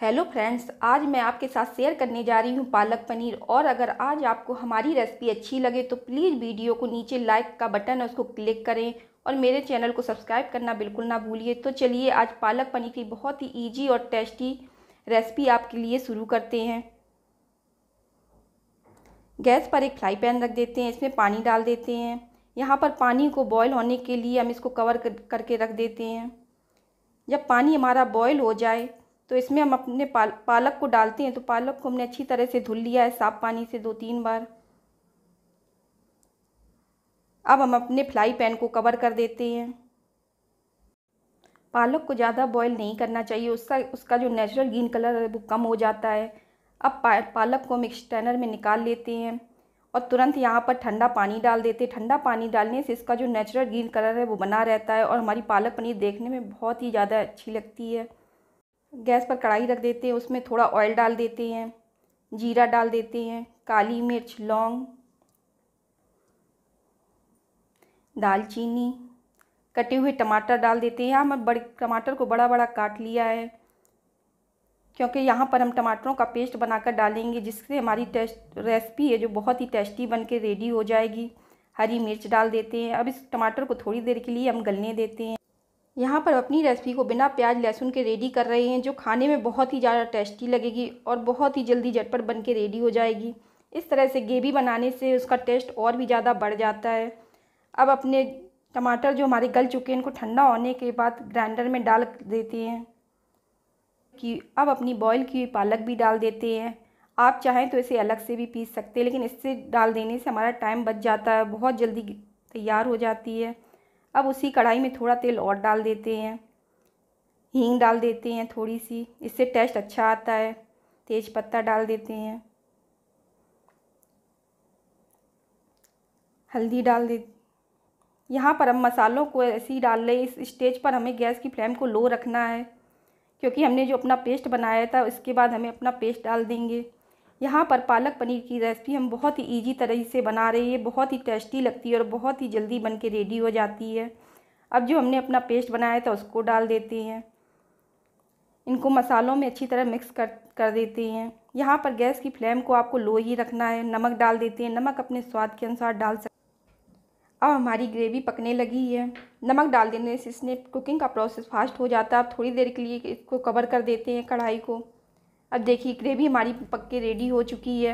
hello friends आज मैं आपके साथ शेयर करने जा रही हूँ पालक पनीर और अगर आज आपको हमारी रेसिपी अच्छी लगे तो प्लीज़ वीडियो को नीचे लाइक का बटन है उसको क्लिक करें और मेरे चैनल को सब्सक्राइब करना बिल्कुल ना भूलिए तो चलिए आज पालक पनीर की बहुत ही ईजी और टेस्टी रेसिपी आपके लिए शुरू करते हैं गैस पर एक फ्राई पैन रख देते हैं इसमें पानी डाल देते हैं यहाँ पर पानी को बॉयल होने के लिए हम इसको कवर करके रख देते हैं जब पानी हमारा बॉयल हो जाए तो इसमें हम अपने पाल पालक को डालते हैं तो पालक को हमने अच्छी तरह से धुल लिया है साफ़ पानी से दो तीन बार अब हम अपने फ्लाई पैन को कवर कर देते हैं पालक को ज़्यादा बॉईल नहीं करना चाहिए उसका उसका जो नेचुरल ग्रीन कलर है वो कम हो जाता है अब पा, पालक को हम स्टैनर में निकाल लेते हैं और तुरंत यहाँ पर ठंडा पानी डाल देते हैं ठंडा पानी डालने से इसका जो नेचुरल ग्रीन कलर है वो बना रहता है और हमारी पालक पनीर देखने में बहुत ही ज़्यादा अच्छी लगती है गैस पर कढ़ाई रख देते हैं उसमें थोड़ा ऑयल डाल देते हैं जीरा डाल देते हैं काली मिर्च लौंग दालचीनी कटे हुए टमाटर डाल देते हैं यहाँ मैं बड़े टमाटर को बड़ा बड़ा काट लिया है क्योंकि यहाँ पर हम टमाटरों का पेस्ट बनाकर डालेंगे जिससे हमारी टेस्ट रेसिपी है जो बहुत ही टेस्टी बन के रेडी हो जाएगी हरी मिर्च डाल देते हैं अब इस टमाटर को थोड़ी देर के लिए हम गलने देते हैं यहाँ पर अपनी रेसिपी को बिना प्याज लहसुन के रेडी कर रहे हैं जो खाने में बहुत ही ज़्यादा टेस्टी लगेगी और बहुत ही जल्दी झटपट बन के रेडी हो जाएगी इस तरह से ग्रेवी बनाने से उसका टेस्ट और भी ज़्यादा बढ़ जाता है अब अपने टमाटर जो हमारे गल चुके हैं इनको ठंडा होने के बाद ग्राइंडर में डाल देते हैं कि अब अपनी बॉयल की हुई पालक भी डाल देते हैं आप चाहें तो इसे अलग से भी पीस सकते हैं लेकिन इससे डाल देने से हमारा टाइम बच जाता है बहुत जल्दी तैयार हो जाती है अब उसी कढ़ाई में थोड़ा तेल और डाल देते हैं हींग डाल देते हैं थोड़ी सी इससे टेस्ट अच्छा आता है तेज पत्ता डाल देते हैं हल्दी डाल दे यहाँ पर हम मसालों को ऐसे ही डाल लें इस स्टेज पर हमें गैस की फ्लेम को लो रखना है क्योंकि हमने जो अपना पेस्ट बनाया था उसके बाद हमें अपना पेस्ट डाल देंगे यहाँ पर पालक पनीर की रेसिपी हम बहुत ही ईजी तरह से बना रहे हैं बहुत ही टेस्टी लगती है और बहुत ही जल्दी बन के रेडी हो जाती है अब जो हमने अपना पेस्ट बनाया था उसको डाल देते हैं इनको मसालों में अच्छी तरह मिक्स कर कर देते हैं यहाँ पर गैस की फ्लेम को आपको लो ही रखना है नमक डाल देते हैं नमक अपने स्वाद के अनुसार डाल सकते अब हमारी ग्रेवी पकने लगी है नमक डाल देने से इसने कुकिंग का प्रोसेस फास्ट हो जाता है आप थोड़ी देर के लिए इसको कवर कर देते हैं कढ़ाई को अब देखिए ग्रेवी हमारी पक के रेडी हो चुकी है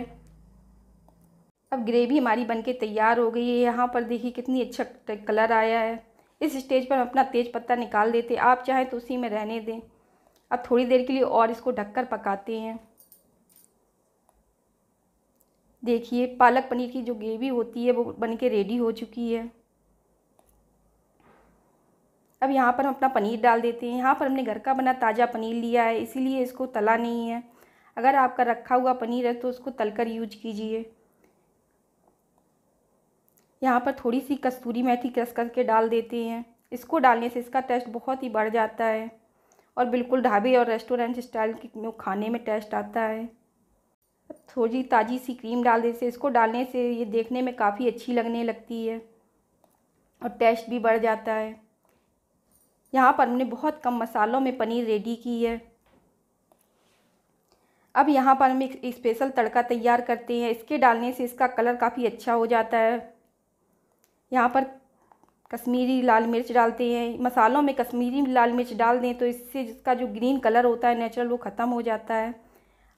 अब ग्रेवी हमारी बन के तैयार हो गई है यहाँ पर देखिए कितनी अच्छा कलर आया है इस स्टेज पर हम अपना तेज पत्ता निकाल देते आप चाहें तो उसी में रहने दें अब थोड़ी देर के लिए और इसको ढककर पकाते हैं देखिए पालक पनीर की जो ग्रेवी होती है वो बन के रेडी हो चुकी है अब यहाँ पर हम अपना पनीर डाल देते हैं यहाँ पर हमने घर का बना ताज़ा पनीर लिया है इसीलिए इसको तला नहीं है अगर आपका रखा हुआ पनीर है तो उसको तलकर यूज कीजिए यहाँ पर थोड़ी सी कस्तूरी मेथी क्रस करके डाल देते हैं इसको डालने से इसका टेस्ट बहुत ही बढ़ जाता है और बिल्कुल ढाबे और रेस्टोरेंट स्टाइल के खाने में टेस्ट आता है थोड़ी ताज़ी सी क्रीम डाल देते इसको डालने से ये देखने में काफ़ी अच्छी लगने लगती है और टेस्ट भी बढ़ जाता है यहाँ पर हमने बहुत कम मसालों में पनीर रेडी की है अब यहाँ पर हम एक स्पेशल तड़का तैयार करते हैं इसके डालने से इसका कलर काफ़ी अच्छा हो जाता है यहाँ पर कश्मीरी लाल मिर्च डालते हैं मसालों में कश्मीरी लाल मिर्च डाल दें तो इससे जिसका जो ग्रीन कलर होता है नेचुरल वो ख़त्म हो जाता है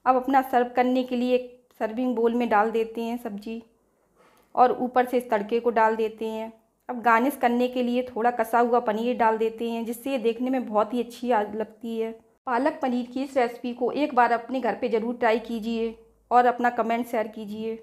अब अपना सर्व करने के लिए एक सर्विंग बोल में डाल देते हैं सब्जी और ऊपर से इस तड़के को डाल देते हैं अब गार्निश करने के लिए थोड़ा कसा हुआ पनीर डाल देते हैं जिससे ये देखने में बहुत ही अच्छी लगती है पालक पनीर की इस रेसिपी को एक बार अपने घर पे ज़रूर ट्राई कीजिए और अपना कमेंट शेयर कीजिए